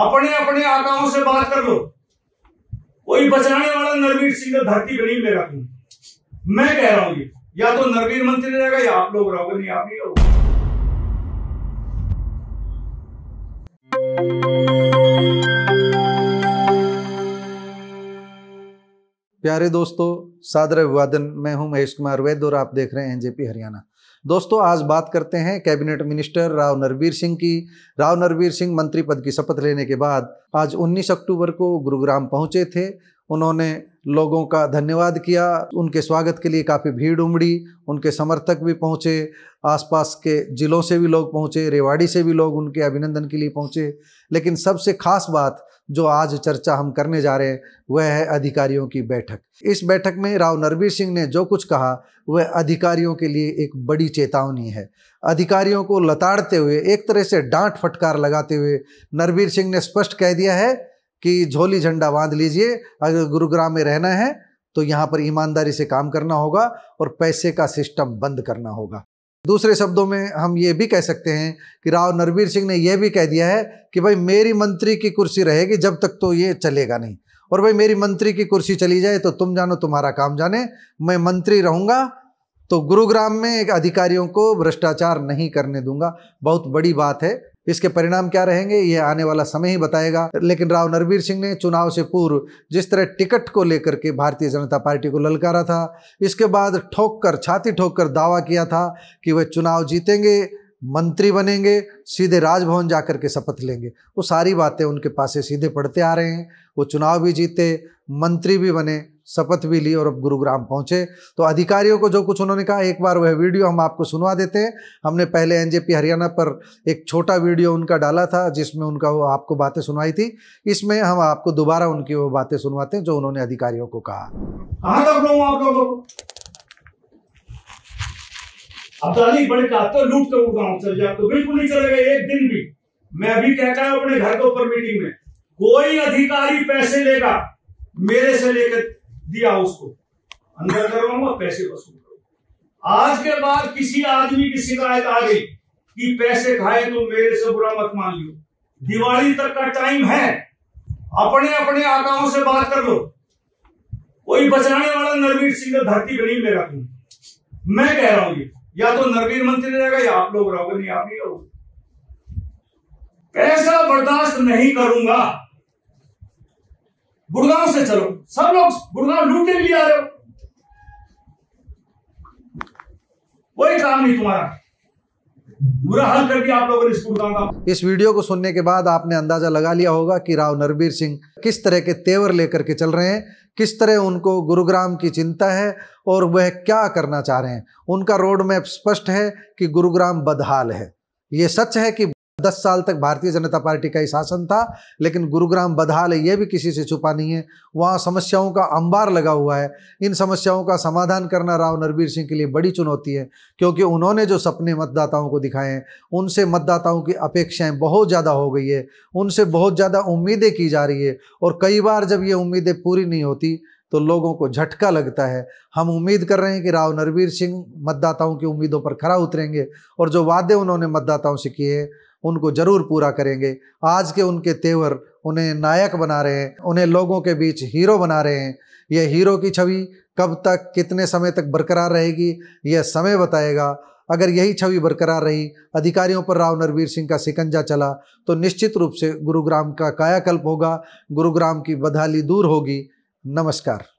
अपने अपने आकाओं से बात कर लो कोई बचाने वाला नरवीर सिंह धरती पे नहीं मेरा तुम मैं कह रहा हूं ये या तो नरवीर मंत्री रहेगा या आप लोग रहोगे नहीं आप ही रहोगे प्यारे दोस्तों सादर अभिवादन मैं हूं महेश कुमार वैद्य और आप देख रहे हैं एनजेपी हरियाणा दोस्तों आज बात करते हैं कैबिनेट मिनिस्टर राव नरवीर सिंह की राव नरवीर सिंह मंत्री पद की शपथ लेने के बाद आज 19 अक्टूबर को गुरुग्राम पहुंचे थे उन्होंने लोगों का धन्यवाद किया उनके स्वागत के लिए काफ़ी भीड़ उमड़ी उनके समर्थक भी पहुँचे आसपास के ज़िलों से भी लोग पहुँचे रेवाड़ी से भी लोग उनके अभिनंदन के लिए पहुँचे लेकिन सबसे खास बात जो आज चर्चा हम करने जा रहे हैं वह है अधिकारियों की बैठक इस बैठक में राव नरवीर सिंह ने जो कुछ कहा वह अधिकारियों के लिए एक बड़ी चेतावनी है अधिकारियों को लताड़ते हुए एक तरह से डांट फटकार लगाते हुए नरवीर सिंह ने स्पष्ट कह दिया है कि झोली झंडा बांध लीजिए अगर गुरुग्राम में रहना है तो यहाँ पर ईमानदारी से काम करना होगा और पैसे का सिस्टम बंद करना होगा दूसरे शब्दों में हम ये भी कह सकते हैं कि राव नरवीर सिंह ने यह भी कह दिया है कि भाई मेरी मंत्री की कुर्सी रहेगी जब तक तो ये चलेगा नहीं और भाई मेरी मंत्री की कुर्सी चली जाए तो तुम जानो तुम्हारा काम जाने मैं मंत्री रहूँगा तो गुरुग्राम में एक अधिकारियों को भ्रष्टाचार नहीं करने दूंगा बहुत बड़ी बात है इसके परिणाम क्या रहेंगे ये आने वाला समय ही बताएगा लेकिन राव नरवीर सिंह ने चुनाव से पूर्व जिस तरह टिकट को लेकर के भारतीय जनता पार्टी को ललकारा था इसके बाद ठोक कर छाती ठोक कर दावा किया था कि वह चुनाव जीतेंगे मंत्री बनेंगे सीधे राजभवन जा कर के शपथ लेंगे वो सारी बातें उनके पास से सीधे पढ़ते आ रहे हैं वो चुनाव भी जीते मंत्री भी बने शपथ भी ली और अब गुरुग्राम पहुंचे तो अधिकारियों को जो कुछ उन्होंने कहा एक बार वह वीडियो हम आपको सुनवा देते हैं हमने पहले एनजेपी हरियाणा पर एक छोटा वीडियो उनका डाला था जिसमें उनका वो आपको बातें सुनवाई थी इसमें हम आपको दोबारा उनकी वो बातें सुनवाते हैं जो उन्होंने अधिकारियों को कहा अब्दाली बड़े कहते हो लूट कर तो उड़ाऊ चल जाए तो बिल्कुल नहीं चलेगा एक दिन भी मैं अभी कहता हूं अपने घर के ऊपर मीटिंग में कोई अधिकारी पैसे लेगा मेरे से लेकर दिया उसको अंदर करवाऊंगा पैसे वसूल करूंगा आज के बाद किसी आदमी की शिकायत आ गई कि पैसे खाए तो मेरे से बुरा मत मान लियो दिवाली तक का टाइम है अपने अपने आकाओं से बात कर लो कोई बचाने वाला नरवीर सिंह धरती पर नहीं मेरा तुम मैं कह रहा हूं ये या तो नरवीर मंत्री रहेगा या आप लोग रहोगे नहीं आप ही रहोगे पैसा बर्दाश्त नहीं करूंगा गुड़गांव से चलो सब लोग गुड़गांव लूटने के लिए आ रहे हो कोई काम नहीं तुम्हारा बुरा हाल करके आप लोगों ने इस का इस वीडियो को सुनने के बाद आपने अंदाजा लगा लिया होगा कि राव नरबीर सिंह किस तरह के तेवर लेकर के चल रहे हैं किस तरह उनको गुरुग्राम की चिंता है और वह क्या करना चाह रहे हैं उनका रोड मैप स्पष्ट है कि गुरुग्राम बदहाल है ये सच है कि दस साल तक भारतीय जनता पार्टी का ही शासन था लेकिन गुरुग्राम बदहाल है यह भी किसी से छुपा नहीं है वहाँ समस्याओं का अंबार लगा हुआ है इन समस्याओं का समाधान करना राव नरवीर सिंह के लिए बड़ी चुनौती है क्योंकि उन्होंने जो सपने मतदाताओं को दिखाए हैं उनसे मतदाताओं की अपेक्षाएं बहुत ज़्यादा हो गई है उनसे बहुत ज़्यादा उम्मीदें की जा रही है और कई बार जब ये उम्मीदें पूरी नहीं होती तो लोगों को झटका लगता है हम उम्मीद कर रहे हैं कि राव नरवीर सिंह मतदाताओं की उम्मीदों पर खरा उतरेंगे और जो वादे उन्होंने मतदाताओं से किए उनको ज़रूर पूरा करेंगे आज के उनके तेवर उन्हें नायक बना रहे हैं उन्हें लोगों के बीच हीरो बना रहे हैं यह हीरो की छवि कब तक कितने समय तक बरकरार रहेगी यह समय बताएगा अगर यही छवि बरकरार रही अधिकारियों पर राव नरवीर सिंह का सिकंजा चला तो निश्चित रूप से गुरुग्राम का कायाकल्प होगा गुरुग्राम की बदहाली दूर होगी नमस्कार